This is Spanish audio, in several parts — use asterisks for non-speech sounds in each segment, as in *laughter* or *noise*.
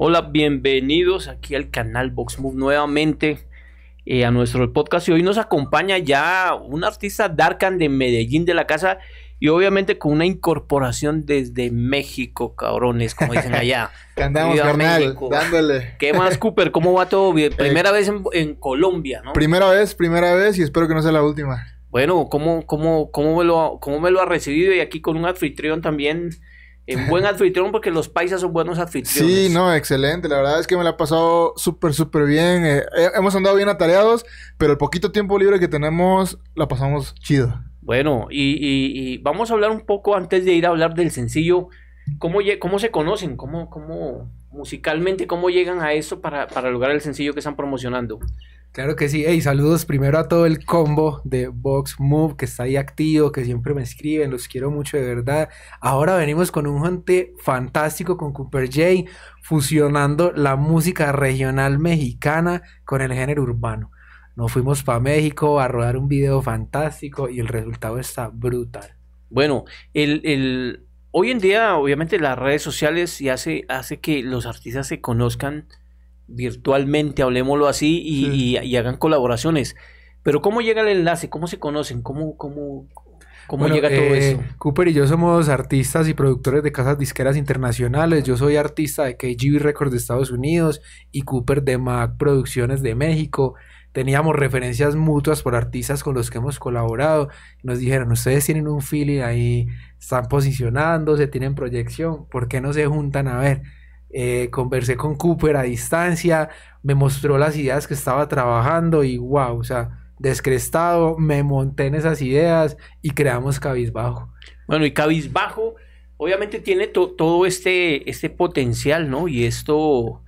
Hola, bienvenidos aquí al canal Move nuevamente eh, a nuestro podcast y hoy nos acompaña ya un artista Darkan de Medellín de la casa y obviamente con una incorporación desde México, cabrones, como dicen allá. *laughs* que andamos, dándole. ¿Qué más, Cooper? ¿Cómo va todo? *laughs* Eh, primera vez en, Colombia, ¿no? Primera vez, primera vez y espero que no sea la última. Bueno, ¿cómo, cómo, cómo, me, lo, cómo me lo ha recibido? Y aquí con un anfitrión también en buen anfitrión porque los paisas son buenos anfitriones. Sí, no, excelente. La verdad es que me la ha pasado súper, súper bien. Eh, hemos andado bien atareados, pero el poquito tiempo libre que tenemos la pasamos chido. Bueno, y, vamos a hablar un poco antes de ir a hablar del sencillo. ¿Cómo, cómo se conocen? ¿Cómo, cómo musicalmente cómo llegan a eso para, para lograr el sencillo que están promocionando? Claro que sí. Hey, saludos primero a todo el combo de Vox Move que está ahí activo, que siempre me escriben, los quiero mucho de verdad. Ahora venimos con un jante fantástico con Cooper J, fusionando la música regional mexicana con el género urbano. Nos fuimos para México a rodar un video fantástico y el resultado está brutal. Bueno, el, hoy en día obviamente las redes sociales y hace, hace que los artistas se conozcan virtualmente, hablemoslo así, y, hagan colaboraciones. Pero ¿cómo llega el enlace? ¿Cómo se conocen? ¿Cómo, cómo, llega todo eh, eso? Cooper y yo somos artistas y productores de casas disqueras internacionales. Yo soy artista de KGB Records de Estados Unidos y Cooper de Mac Producciones de México. Teníamos referencias mutuas por artistas con los que hemos colaborado. Nos dijeron, ustedes tienen un feeling ahí, están posicionándose, tienen proyección, ¿por qué no se juntan a ver? Eh, conversé con Cooper a distancia, me mostró las ideas que estaba trabajando y wow, o sea, descrestado, me monté en esas ideas y creamos Cabizbajo. Bueno, y Cabizbajo obviamente tiene todo este, este potencial, ¿no? Y esto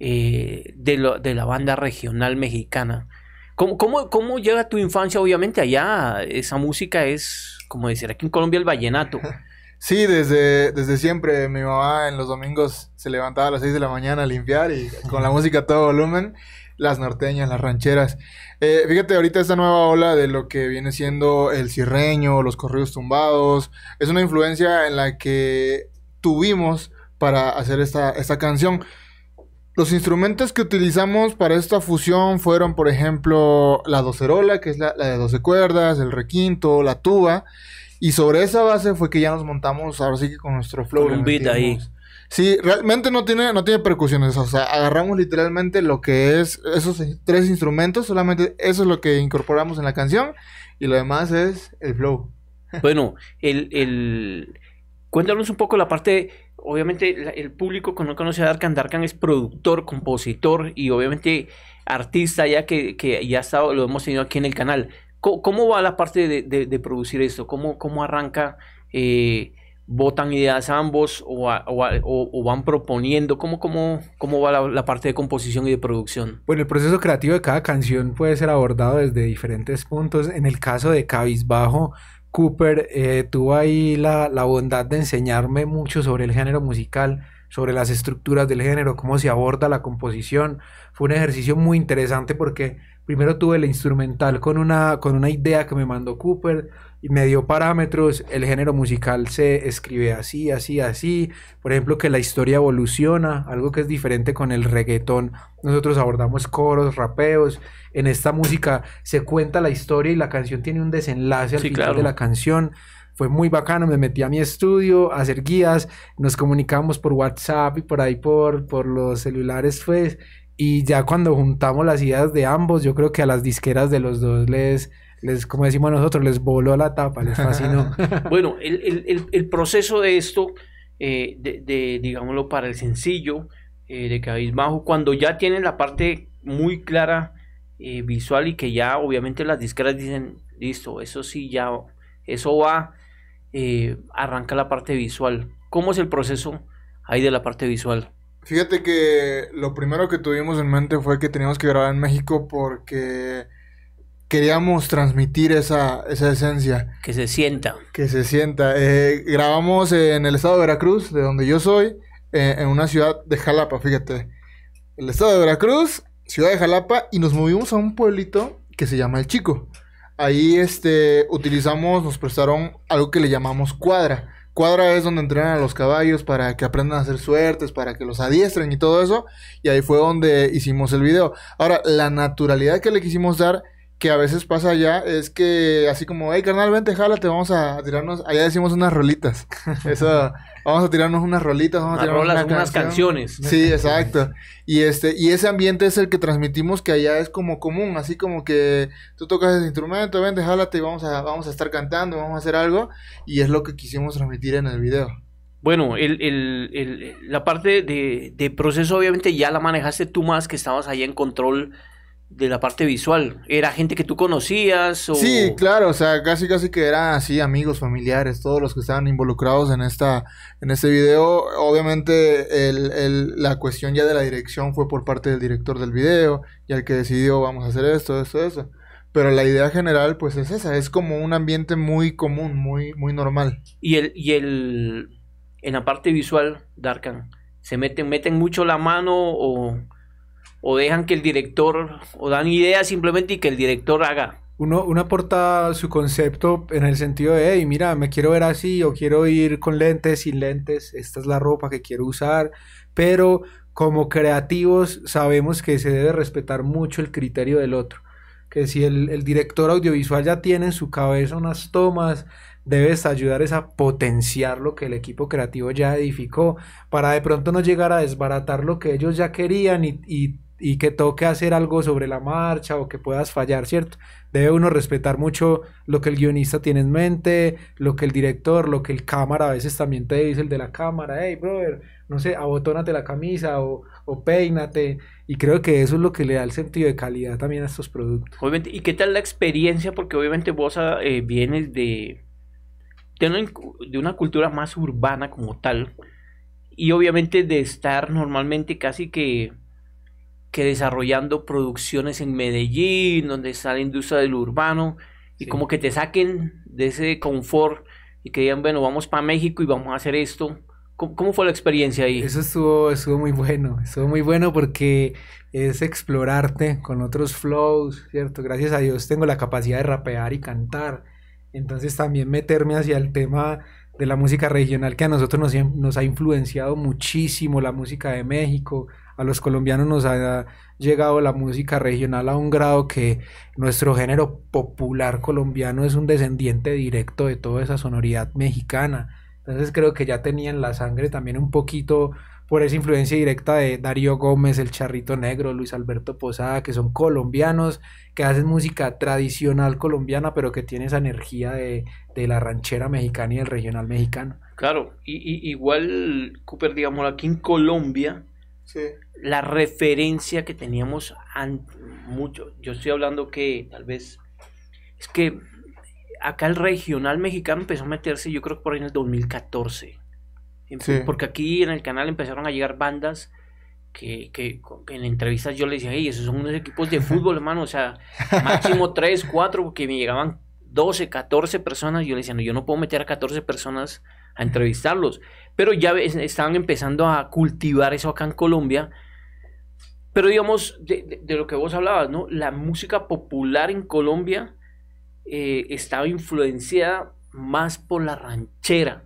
eh, de, la banda regional mexicana. ¿Cómo, cómo, cómo llega tu infancia? Obviamente allá esa música es, como decir, aquí en Colombia el vallenato. *laughs* Sí, desde, desde siempre mi mamá en los domingos se levantaba a las 6 de la mañana a limpiar y con la *laughs* música a todo volumen, las norteñas, las rancheras. Eh, fíjate, ahorita esta nueva ola de lo que viene siendo el cirreño, los corridos tumbados, es una influencia en la que tuvimos para hacer esta, canción. Los instrumentos que utilizamos para esta fusión fueron, por ejemplo, la docerola, que es la, la de 12 cuerdas, el requinto, la tuba. Y sobre esa base fue que ya nos montamos ahora sí que con nuestro flow. Con un beat ahí. Sí, realmente no tiene, no tiene percusiones. O sea, agarramos literalmente lo que es esos tres instrumentos. Solamente eso es lo que incorporamos en la canción. Y lo demás es el flow. *laughs* Bueno, el, el... cuéntanos un poco la parte. Obviamente, el público que no conoce a Darkan, Darkan es productor, compositor y obviamente artista, ya que, que ya ha estado, lo hemos tenido aquí en el canal. ¿Cómo va la parte de, de, producir esto? ¿Cómo, cómo arranca? Eh, ¿Votan ideas ambos o, o, van proponiendo? ¿Cómo, cómo, cómo va la, parte de composición y de producción? Bueno, el proceso creativo de cada canción puede ser abordado desde diferentes puntos. En el caso de Bajo, Cooper eh, tuvo ahí la, la bondad de enseñarme mucho sobre el género musical sobre las estructuras del género, cómo se aborda la composición. Fue un ejercicio muy interesante porque Primero tuve el instrumental con una, con una idea que me mandó Cooper y me dio parámetros. El género musical se escribe así, así, así. Por ejemplo, que la historia evoluciona, algo que es diferente con el reggaetón. Nosotros abordamos coros, rapeos. En esta música se cuenta la historia y la canción tiene un desenlace al final de la canción fue muy bacano, me metí a mi estudio a hacer guías, nos comunicamos por WhatsApp y por ahí por, por los celulares, Fue pues, y ya cuando juntamos las ideas de ambos, yo creo que a las disqueras de los dos les, les como decimos nosotros, les voló la tapa, les fascinó. *laughs* bueno, el, proceso de esto, eh, de, digámoslo, para el sencillo eh, de Cabizbajo, cuando ya tienen la parte muy clara eh, visual y que ya obviamente las disqueras dicen, listo, eso sí, ya, eso va, eh, arranca la parte visual. ¿Cómo es el proceso ahí de la parte visual? Fíjate que lo primero que tuvimos en mente fue que teníamos que grabar en México porque queríamos transmitir esa, esa esencia. Que se sienta. Que se sienta. Eh, grabamos en el estado de Veracruz, de donde yo soy, eh, en una ciudad de Jalapa, fíjate. El estado de Veracruz, ciudad de Jalapa, y nos movimos a un pueblito que se llama El Chico. Ahí este, utilizamos, nos prestaron algo que le llamamos cuadra Cuadra es donde entrenan a los caballos para que aprendan a hacer suertes, para que los adiestren y todo eso. Y ahí fue donde hicimos el video. Ahora, la naturalidad que le quisimos dar que a veces pasa allá es que así como, hey carnal, vente, jálate, vamos a tirarnos, allá decimos unas rolitas. *laughs* Eso, vamos a tirarnos unas rolitas, vamos a tirarnos unas canciones. Sí, exacto. Y este, y ese ambiente es el que transmitimos que allá es como común, así como que tú tocas ese instrumento, vente, jálate, y vamos a, vamos a estar cantando, vamos a hacer algo, y es lo que quisimos transmitir en el video. Bueno, el, la parte de, de, proceso obviamente ya la manejaste tú más que estabas ahí en control de la parte visual. ¿Era gente que tú conocías? Sí, claro, o sea, casi casi que eran así amigos, familiares, todos los que estaban involucrados en esta, en este video. Obviamente la cuestión ya de la dirección fue por parte del director del video, y el que decidió vamos a hacer esto, esto, eso. Pero la idea general, pues es esa, es como un ambiente muy común, muy, muy normal. Y el, y el en la parte visual, Darkan, se meten, meten mucho la mano o o dejan que el director, o dan ideas simplemente y que el director haga. Uno, una aporta su concepto en el sentido de, hey, mira, me quiero ver así, o quiero ir con lentes, sin lentes, esta es la ropa que quiero usar, pero como creativos sabemos que se debe respetar mucho el criterio del otro. Que si el, director audiovisual ya tiene en su cabeza unas tomas, debes ayudar a potenciar lo que el equipo creativo ya edificó, para de pronto no llegar a desbaratar lo que ellos ya querían y y que toque hacer algo sobre la marcha o que puedas fallar, ¿cierto? Debe uno respetar mucho lo que el guionista tiene en mente, lo que el director, lo que el cámara a veces también te dice el de la cámara, hey, brother, no sé, abotónate la camisa o, peínate. Y creo que eso es lo que le da el sentido de calidad también a estos productos. Obviamente, ¿y qué tal la experiencia? Porque obviamente vos ah, eh, vienes de, de una cultura más urbana como tal. Y obviamente de estar normalmente casi que que desarrollando producciones en Medellín, donde está la industria del urbano, y como que te saquen de ese confort y que digan, bueno, vamos para México y vamos a hacer esto. ¿Cómo, fue la experiencia ahí? Eso estuvo, estuvo muy bueno, estuvo muy bueno porque es explorarte con otros flows, ¿cierto? Gracias a Dios tengo la capacidad de rapear y cantar, entonces también meterme hacia el tema de la música regional que a nosotros nos, nos ha influenciado muchísimo, la música de México, a los colombianos nos ha llegado la música regional a un grado que nuestro género popular colombiano es un descendiente directo de toda esa sonoridad mexicana. Entonces creo que ya tenían la sangre también un poquito por esa influencia directa de Darío Gómez, El Charrito Negro, Luis Alberto Posada, que son colombianos, que hacen música tradicional colombiana, pero que tiene esa energía de, la ranchera mexicana y el regional mexicano. Claro, igual, Cooper, digamos, aquí en Colombia, la referencia que teníamos mucho. Yo estoy hablando que tal vez. Es que acá el regional mexicano empezó a meterse, yo creo que por ahí en el 2014. Porque aquí en el canal empezaron a llegar bandas que, que, en entrevistas yo le decía, hey, esos son unos equipos de fútbol, *laughs* hermano. O sea, máximo 3, 4, porque me llegaban 12, 14 personas. Yo le decía, no, yo no puedo meter a 14 personas a entrevistarlos. Pero ya estaban empezando a cultivar eso acá en Colombia. Pero digamos, de, lo que vos hablabas, ¿no? La música popular en Colombia eh, estaba influenciada más por la ranchera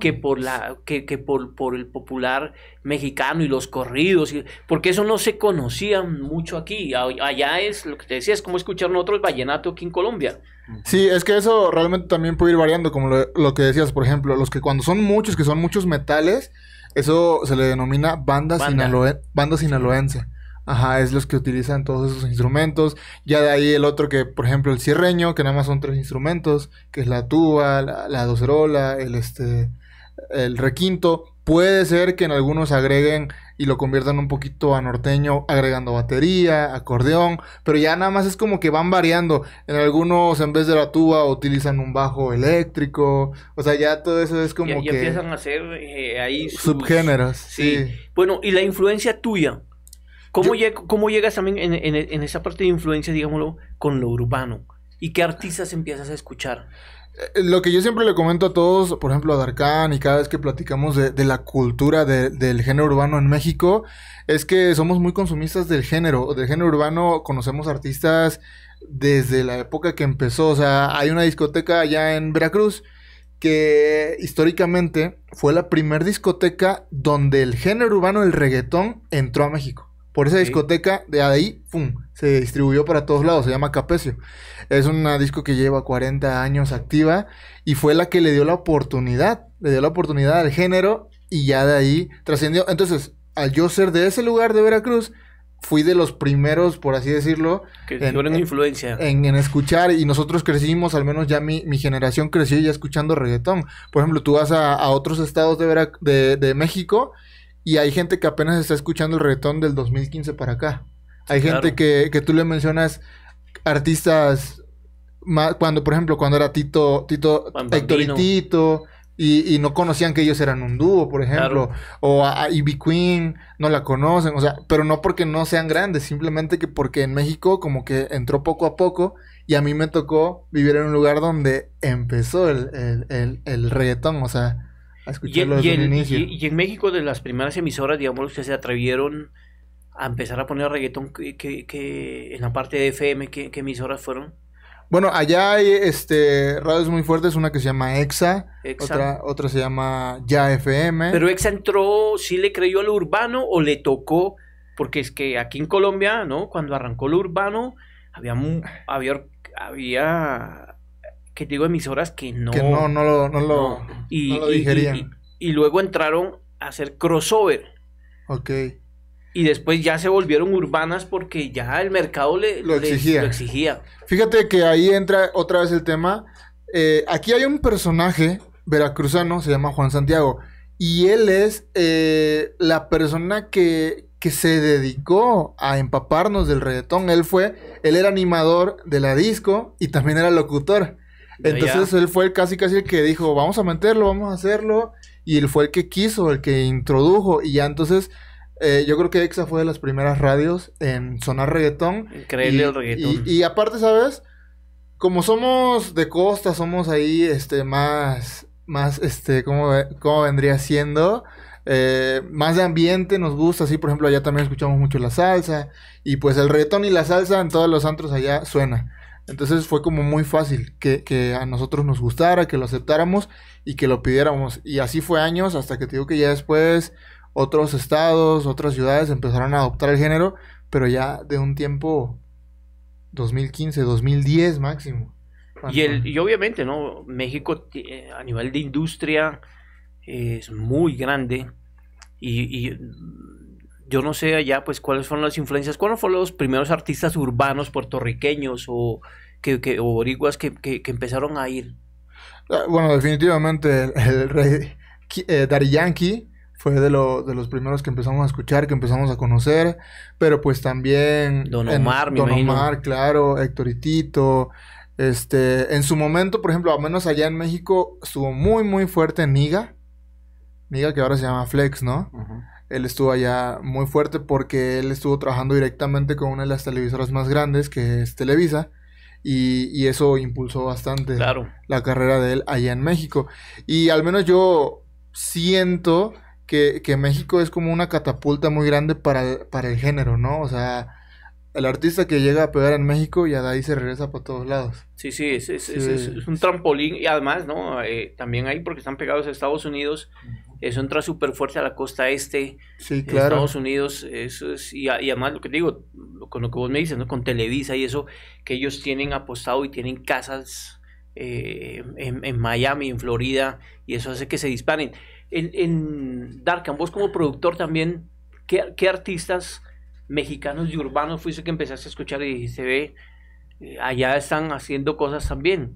que por la que, que por, por, el popular mexicano y los corridos porque eso no se conocía mucho aquí allá es lo que te decía es como escuchar otro vallenato aquí en Colombia sí es que eso realmente también puede ir variando como lo, que decías por ejemplo los que cuando son muchos que son muchos metales eso se le denomina banda, banda sinaloense Ajá, es los que utilizan todos esos instrumentos. Ya de ahí el otro que, por ejemplo, el cierreño, que nada más son tres instrumentos, que es la tuba, la, la docerola, el este, el requinto. Puede ser que en algunos agreguen y lo conviertan un poquito a norteño, agregando batería, acordeón, pero ya nada más es como que van variando. En algunos, en vez de la tuba, utilizan un bajo eléctrico. O sea, ya todo eso es como que empiezan a hacer eh, ahí. Subgéneros. Sí. Bueno, y la influencia tuya. ¿Cómo, cómo llegas también en, en, en esa parte de influencia, digámoslo, con lo urbano? ¿Y qué artistas empiezas a escuchar? Eh, lo que yo siempre le comento a todos, por ejemplo a Darkan y cada vez que platicamos de, la cultura del género urbano en México, es que somos muy consumistas del género. Del género urbano conocemos artistas desde la época que empezó. O sea, hay una discoteca allá en Veracruz que históricamente fue la primera discoteca donde el género urbano, el reggaetón, entró a México. Por esa discoteca, de ahí, pum, se distribuyó para todos lados, se llama Capesio. Es una disco que lleva 40 años activa y fue la que le dio la oportunidad, le dio la oportunidad al género y ya de ahí trascendió. Entonces, al yo ser de ese lugar de Veracruz, fui de los primeros, por así decirlo, que en, influencia. En, escuchar y nosotros crecimos, al menos ya mi, generación creció ya escuchando reggaetón. Por ejemplo, tú vas a, otros estados de México y hay gente que apenas está escuchando el reggaetón del 2015 para acá. Hay gente que, que, tú le mencionas artistas cuando, por ejemplo, cuando era Tito, Tito, Héctor y Tito, y, no conocían que ellos eran un dúo, por ejemplo, o a, Ivy Queen, no la conocen, o sea, pero no porque no sean grandes, simplemente que porque en México como que entró poco a poco y a mí me tocó vivir en un lugar donde empezó el, el, el reggaetón, o sea, y, en México, de las primeras emisoras, digamos, que se atrevieron a empezar a poner reggaetón que, en la parte de FM, ¿qué, emisoras fueron? Bueno, allá hay este, radios muy fuertes, una que se llama EXA, Otra, se llama Ya FM. Pero EXA entró, ¿sí le creyó al lo urbano o le tocó? Porque es que aquí en Colombia, ¿no? Cuando arrancó lo urbano, había que digo emisoras que no. Que no, no lo, no digerían. Y, luego entraron a hacer crossover. Ok. Y después ya se volvieron urbanas porque ya el mercado le, lo, exigía. Fíjate que ahí entra otra vez el tema. Eh, aquí hay un personaje veracruzano, se llama Juan Santiago. Y él es eh, la persona que, se dedicó a empaparnos del reggaetón. Él fue, él era animador de la disco y también era locutor. Entonces él fue casi casi el que dijo, vamos a meterlo, vamos a hacerlo. Y él fue el que quiso, el que introdujo. Y ya entonces, eh, yo creo que EXA fue de las primeras radios en sonar reggaetón. Increíble y, el reggaetón. Y, aparte, ¿sabes? Como somos de costa, somos ahí, este, más, más, este, ¿cómo, vendría siendo? Eh, más de ambiente nos gusta, así por ejemplo allá también escuchamos mucho la salsa y pues el reggaetón y la salsa en todos los antros allá suena. Entonces fue como muy fácil que, a nosotros nos gustara, que lo aceptáramos y que lo pidiéramos. Y así fue años hasta que te digo que ya después otros estados, otras ciudades empezaron a adoptar el género, pero ya de un tiempo 2015, 2010 máximo. Y, el, y obviamente, ¿no? México eh, a nivel de industria es muy grande y, y yo no sé allá, pues, cuáles fueron las influencias, cuáles fueron los primeros artistas urbanos puertorriqueños o, que, que origuas que, empezaron a ir. Ah, bueno, definitivamente el, rey eh, Dari Yankee fue de, lo, de los primeros que empezamos a escuchar, que empezamos a conocer, pero pues también... Don Omar, Don Omar, claro, Héctor y Tito, este, en su momento, por ejemplo, al menos allá en México, estuvo muy, muy fuerte Niga, Niga que ahora se llama Flex, ¿no? Ajá él estuvo allá muy fuerte porque él estuvo trabajando directamente con una de las televisoras más grandes, que es Televisa. Y, eso impulsó bastante la carrera de él allá en México. Y al menos yo siento que, México es como una catapulta muy grande para, el género, ¿no? O sea, el artista que llega a pegar en México ya de ahí se regresa para todos lados. Sí, sí, es, un trampolín y además, ¿no? Eh, también ahí porque están pegados a Estados Unidos, eso entra súper fuerte a la costa este de Estados Unidos. Eso es, y, además lo que digo, con lo que vos me dices, ¿no? con Televisa y eso, que ellos tienen apostado y tienen casas eh, en, Miami, en Florida, y eso hace que se disparen. En, en Darkham, vos como productor también, ¿qué, qué artistas mexicanos y urbanos fuiste que empezaste a escuchar y dijiste, ve, eh, allá están haciendo cosas también?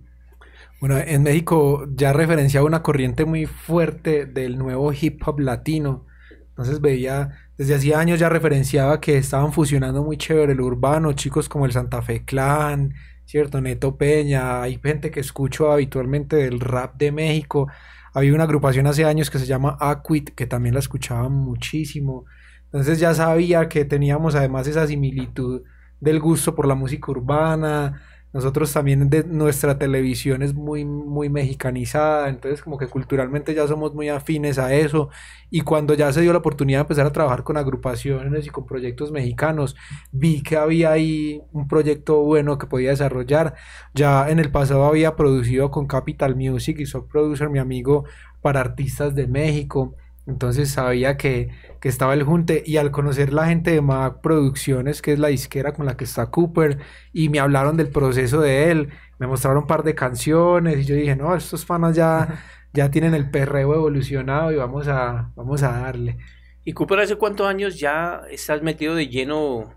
Bueno, en México ya referenciaba una corriente muy fuerte del nuevo hip hop latino. Entonces veía, desde hacía años ya referenciaba que estaban fusionando muy chévere el urbano, chicos como el Santa Fe Clan, ¿cierto? Neto Peña, hay gente que escucho habitualmente del rap de México. Había una agrupación hace años que se llama Aquit, que también la escuchaba muchísimo. Entonces ya sabía que teníamos además esa similitud del gusto por la música urbana, nosotros también de nuestra televisión es muy, muy mexicanizada, entonces como que culturalmente ya somos muy afines a eso. Y cuando ya se dio la oportunidad de empezar a trabajar con agrupaciones y con proyectos mexicanos, vi que había ahí un proyecto bueno que podía desarrollar. Ya en el pasado había producido con Capital Music y Soft Producer, mi amigo, para artistas de México entonces sabía que, que, estaba el junte y al conocer la gente de Mac Producciones, que es la disquera con la que está Cooper, y me hablaron del proceso de él, me mostraron un par de canciones y yo dije, no, estos fanas ya, ya tienen el perreo evolucionado y vamos a, vamos a darle. ¿Y Cooper hace cuántos años ya estás metido de lleno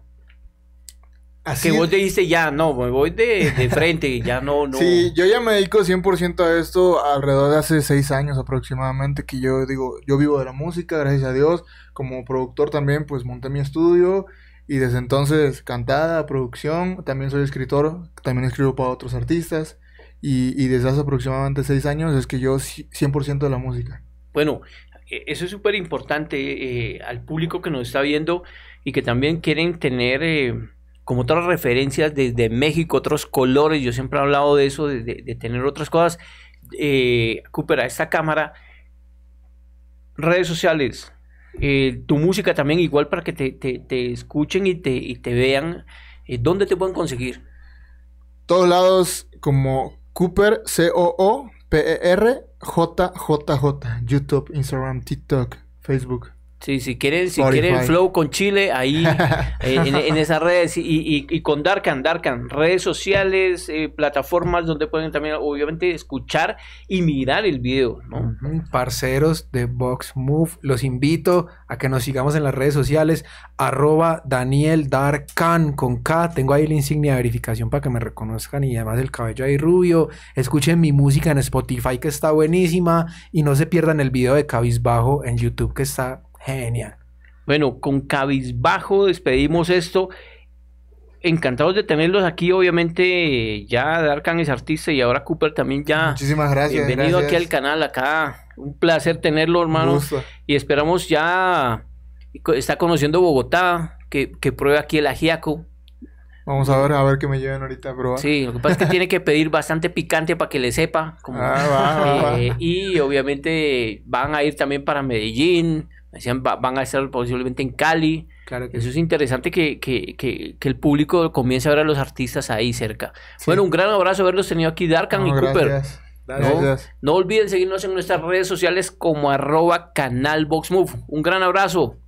que vos te dices, ya, no, me voy de, frente, ya no, no. *laughs* Sí, yo ya me dedico 100% a esto alrededor de hace 6 años aproximadamente, que yo digo, yo vivo de la música, gracias a Dios. Como productor también, pues monté mi estudio y desde entonces cantada, producción, también soy escritor, también escribo para otros artistas y, desde hace aproximadamente 6 años es que yo 100% de la música. Bueno, e, eso es súper importante eh, al público que nos está viendo y que también quieren tener... Eh, como otras referencias desde México, otros colores, yo siempre he hablado de eso, de, tener otras cosas, eh, Cooper, esta cámara, redes sociales, eh, tu música también, igual para que te, escuchen y te, vean, eh, ¿dónde te pueden conseguir? Todos lados como Cooper, C-O-O, P-E-R, J-J-J, YouTube, Instagram, TikTok, Facebook. Sí, si quieren, si quieren flow con Chile, ahí *laughs* eh, en, esas redes y, con Darkan, Darkan, redes sociales, eh, plataformas donde pueden también obviamente escuchar y mirar el video, ¿no? Parceros de Box Move, los invito a que nos sigamos en las redes sociales, arroba Daniel Darkan con K, tengo ahí la insignia de verificación para que me reconozcan y además el cabello ahí rubio, escuchen mi música en Spotify que está buenísima y no se pierdan el video de Cabizbajo en YouTube que está Genial. Bueno, con cabizbajo despedimos esto. Encantados de tenerlos aquí, obviamente ya Darkan es artista y ahora Cooper también ya. Muchísimas gracias. Bienvenido aquí al canal, acá. Un placer tenerlo, hermano. Y esperamos ya, está conociendo Bogotá, que, que pruebe aquí el ajiaco. Vamos a ver, a ver qué me lleven ahorita a probar. Sí, lo que pasa es que tiene que pedir bastante picante para que le sepa. ah, eh, Y obviamente van a ir también para Medellín, decían, van a estar posiblemente en Cali. Eso es interesante que, que, que, el público comience a ver a los artistas ahí cerca. Bueno, un gran abrazo haberlos tenido aquí, Darkan y Cooper. ¿No? olviden seguirnos en nuestras redes sociales como arroba canal Un gran abrazo.